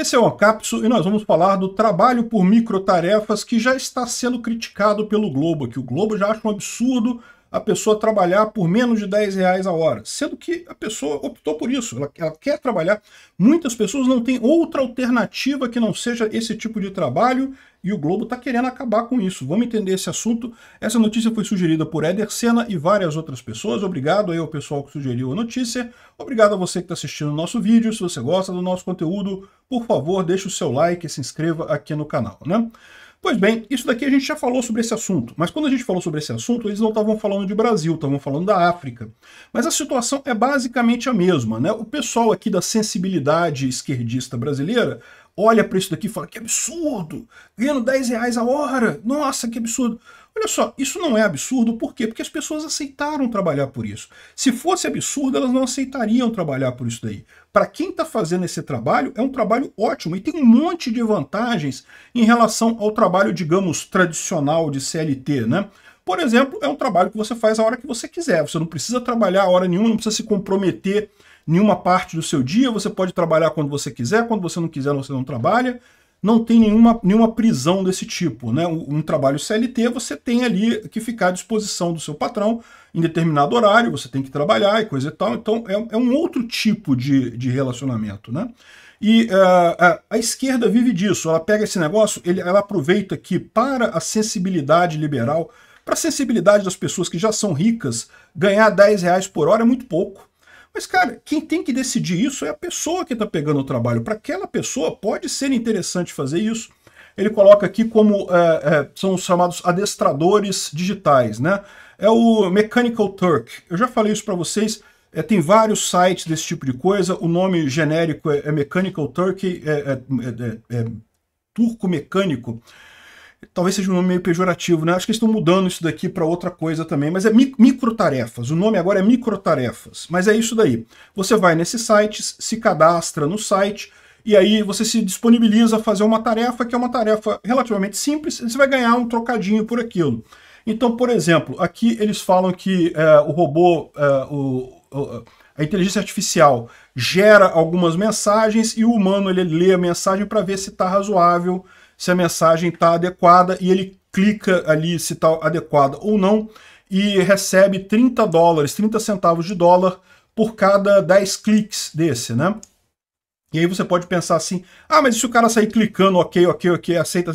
Esse é o Ancapsu e nós vamos falar do trabalho por microtarefas que já está sendo criticado pelo Globo, que o Globo já acha um absurdo a pessoa trabalhar por menos de 10 reais a hora, sendo que a pessoa optou por isso, ela, ela, quer trabalhar. Muitas pessoas não têm outra alternativa que não seja esse tipo de trabalho e o Globo está querendo acabar com isso. Vamos entender esse assunto. Essa notícia foi sugerida por Éder Senna e várias outras pessoas. Obrigado aí ao pessoal que sugeriu a notícia. Obrigado a você que está assistindo o nosso vídeo. Se você gosta do nosso conteúdo, por favor, deixe o seu like e se inscreva aqui no canal. Né? Pois bem, isso daqui a gente já falou sobre esse assunto, mas quando a gente falou sobre esse assunto, eles não estavam falando de Brasil, estavam falando da África. Mas a situação é basicamente a mesma, né? O pessoal aqui da sensibilidade esquerdista brasileira olha para isso daqui e fala que absurdo, ganhando 10 reais a hora, nossa, que absurdo. Olha só, isso não é absurdo, por quê? Porque as pessoas aceitaram trabalhar por isso. Se fosse absurdo, elas não aceitariam trabalhar por isso daí. Para quem está fazendo esse trabalho, é um trabalho ótimo e tem um monte de vantagens em relação ao trabalho, digamos, tradicional de CLT, né? Por exemplo, é um trabalho que você faz a hora que você quiser, você não precisa trabalhar a hora nenhuma, não precisa se comprometer nenhuma parte do seu dia, você pode trabalhar quando você quiser, quando você não quiser, você não trabalha não tem nenhuma, nenhuma prisão desse tipo. Né? Um, trabalho CLT, você tem ali que ficar à disposição do seu patrão em determinado horário, você tem que trabalhar e coisa e tal. Então, é, é um outro tipo de, de relacionamento. Né? E uh, a, esquerda vive disso, ela pega esse negócio, ele, ela aproveita que para a sensibilidade liberal, para a sensibilidade das pessoas que já são ricas, ganhar 10 reais por hora é muito pouco. Mas, cara, quem tem que decidir isso é a pessoa que está pegando o trabalho. Para aquela pessoa, pode ser interessante fazer isso. Ele coloca aqui como é, é, são os chamados adestradores digitais, né? É o Mechanical Turk. Eu já falei isso para vocês. É, tem vários sites desse tipo de coisa. O nome genérico é, é Mechanical Turk é, é, é turco mecânico talvez seja um nome meio pejorativo, né? Acho que eles estão mudando isso daqui para outra coisa também, mas é mi microtarefas. O nome agora é microtarefas, mas é isso daí. Você vai nesses sites se cadastra no site e aí você se disponibiliza a fazer uma tarefa que é uma tarefa relativamente simples, você vai ganhar um trocadinho por aquilo. Então, por exemplo, aqui eles falam que é, o robô, é, o, o, a inteligência artificial gera algumas mensagens e o humano ele lê a mensagem para ver se está razoável se a mensagem está adequada e ele clica ali se está adequada ou não e recebe 30 dólares, 30 centavos de dólar por cada 10 cliques desse, né? E aí você pode pensar assim, ah, mas se o cara sair clicando ok, ok, ok, aceita,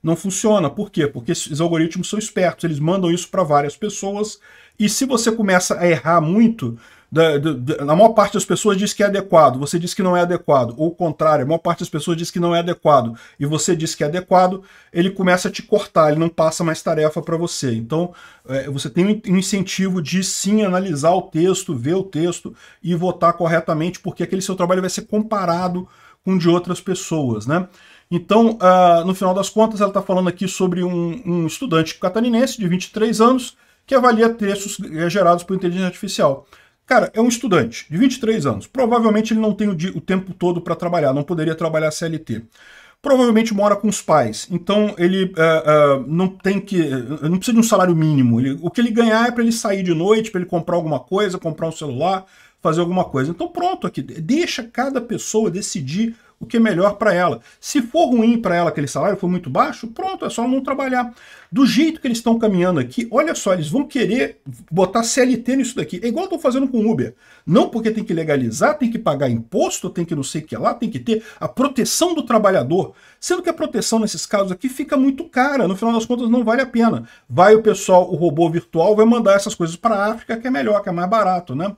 não funciona. Por quê? Porque os algoritmos são espertos, eles mandam isso para várias pessoas e se você começa a errar muito, da, da, maior parte das pessoas diz que é adequado, você diz que não é adequado, ou o contrário, a maior parte das pessoas diz que não é adequado e você diz que é adequado, ele começa a te cortar, ele não passa mais tarefa para você. Então, é, você tem um incentivo de sim analisar o texto, ver o texto e votar corretamente, porque aquele seu trabalho vai ser comparado com o de outras pessoas, né? Então, uh, no final das contas, ela está falando aqui sobre um, um estudante catarinense de 23 anos que avalia textos eh, gerados por inteligência artificial. Cara, é um estudante de 23 anos. Provavelmente ele não tem o, dia, o tempo todo para trabalhar, não poderia trabalhar CLT. Provavelmente mora com os pais, então ele uh, uh, não tem que. É, não precisa de um salário mínimo. Ele, o que ele ganhar é para ele sair de noite, para ele comprar alguma coisa, comprar um celular, fazer alguma coisa. Então pronto aqui, deixa cada pessoa decidir o que é melhor para ela. Se for ruim para ela aquele salário, for muito baixo, pronto, é só não trabalhar. Do jeito que eles estão caminhando aqui, olha só, eles vão querer botar CLT nisso daqui. É igual estão fazendo com o Uber. Não porque tem que legalizar, tem que pagar imposto, tem que não sei o que lá, tem que ter a proteção do trabalhador. Sendo que a proteção nesses casos aqui fica muito cara, no final das contas não vale a pena. Vai o pessoal, o robô virtual vai mandar essas coisas para a África, que é melhor, que é mais barato, né?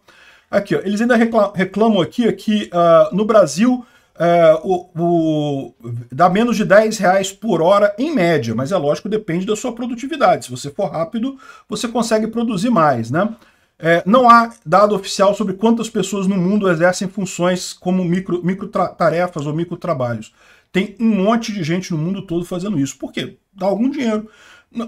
Aqui, ó, eles ainda reclamam aqui ó, que uh, no Brasil é, o, o, dá menos de 10 reais por hora em média, mas é lógico, depende da sua produtividade. Se você for rápido, você consegue produzir mais, né? É, não há dado oficial sobre quantas pessoas no mundo exercem funções como micro, micro tarefas ou micro trabalhos. Tem um monte de gente no mundo todo fazendo isso. Por quê? Dá algum dinheiro.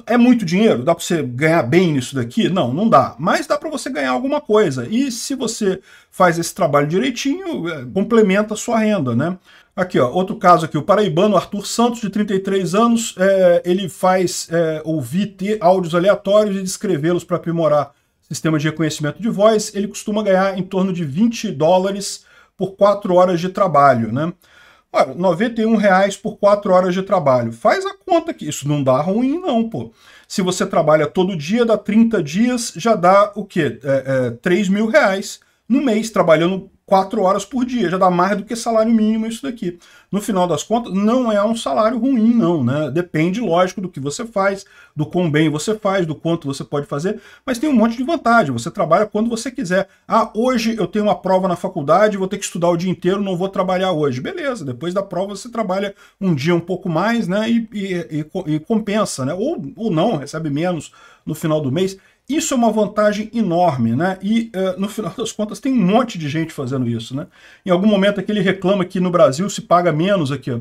É muito dinheiro? Dá para você ganhar bem nisso daqui? Não, não dá. Mas dá para você ganhar alguma coisa. E se você faz esse trabalho direitinho, é, complementa a sua renda, né? Aqui, ó, outro caso aqui, o paraibano Arthur Santos, de 33 anos, é, ele faz é, ouvir ter áudios aleatórios e descrevê-los para aprimorar sistema de reconhecimento de voz. Ele costuma ganhar em torno de 20 dólares por 4 horas de trabalho, né? Olha, 91 reais por 4 horas de trabalho. Faz a conta que isso não dá ruim, não, pô. Se você trabalha todo dia, dá 30 dias, já dá o quê? É, é, 3 mil reais no mês, trabalhando quatro horas por dia, já dá mais do que salário mínimo isso daqui. No final das contas, não é um salário ruim, não, né? Depende, lógico, do que você faz, do quão bem você faz, do quanto você pode fazer, mas tem um monte de vantagem. Você trabalha quando você quiser. Ah, hoje eu tenho uma prova na faculdade, vou ter que estudar o dia inteiro, não vou trabalhar hoje. Beleza, depois da prova você trabalha um dia um pouco mais, né? E, e, e, e compensa, né? Ou, ou não, recebe menos no final do mês. Isso é uma vantagem enorme, né? E uh, no final das contas tem um monte de gente fazendo isso, né? Em algum momento aqui é ele reclama que no Brasil se paga menos aqui, ó.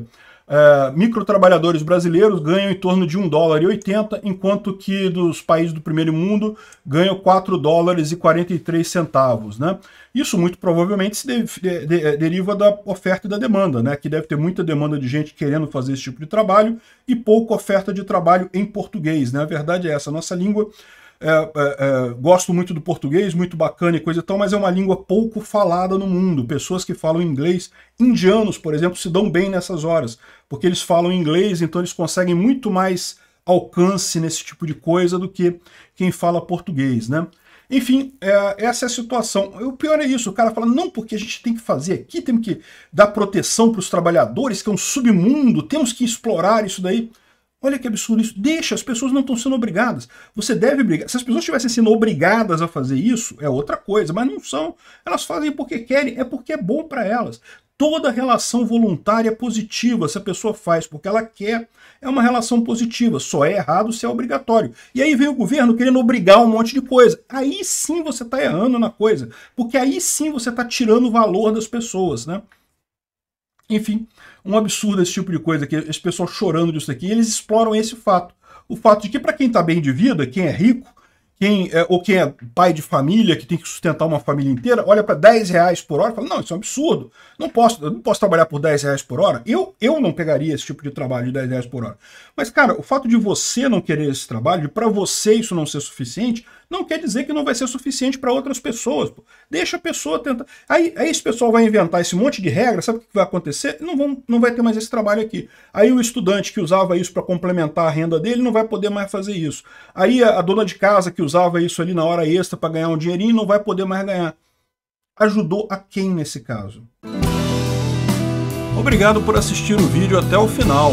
Uh, microtrabalhadores brasileiros ganham em torno de 1 dólar e 80, enquanto que dos países do primeiro mundo ganham 4 dólares e 43 centavos. Né? Isso muito provavelmente se de, de, de, eh, deriva da oferta e da demanda, né? que deve ter muita demanda de gente querendo fazer esse tipo de trabalho e pouca oferta de trabalho em português. Né? A verdade é essa, nossa língua é, é, é, gosto muito do português, muito bacana e coisa e tal, mas é uma língua pouco falada no mundo. Pessoas que falam inglês, indianos, por exemplo, se dão bem nessas horas, porque eles falam inglês, então eles conseguem muito mais alcance nesse tipo de coisa do que quem fala português, né? Enfim, é, essa é a situação. O pior é isso, o cara fala, não, porque a gente tem que fazer aqui, temos que dar proteção para os trabalhadores, que é um submundo, temos que explorar isso daí. Olha que absurdo isso. Deixa, as pessoas não estão sendo obrigadas. Você deve brigar. Se as pessoas estivessem sendo obrigadas a fazer isso, é outra coisa, mas não são. Elas fazem porque querem, é porque é bom para elas. Toda relação voluntária é positiva, se a pessoa faz porque ela quer, é uma relação positiva. Só é errado se é obrigatório. E aí vem o governo querendo obrigar um monte de coisa. Aí sim você está errando na coisa, porque aí sim você está tirando o valor das pessoas, né? Enfim, um absurdo esse tipo de coisa, que esse pessoal chorando disso aqui, eles exploram esse fato. O fato de que para quem está bem de vida, quem é rico, quem é, ou quem é pai de família, que tem que sustentar uma família inteira, olha para 10 reais por hora e fala, não, isso é um absurdo, não posso, não posso trabalhar por 10 reais por hora. Eu, eu não pegaria esse tipo de trabalho de 10 reais por hora. Mas, cara, o fato de você não querer esse trabalho, de para você isso não ser suficiente, não quer dizer que não vai ser suficiente para outras pessoas. Pô. Deixa a pessoa tentar. Aí, aí esse pessoal vai inventar esse monte de regras, sabe o que vai acontecer? Não, vão, não vai ter mais esse trabalho aqui. Aí o estudante que usava isso para complementar a renda dele não vai poder mais fazer isso. Aí a, a dona de casa que usava isso ali na hora extra para ganhar um dinheirinho não vai poder mais ganhar. Ajudou a quem nesse caso? Obrigado por assistir o vídeo até o final.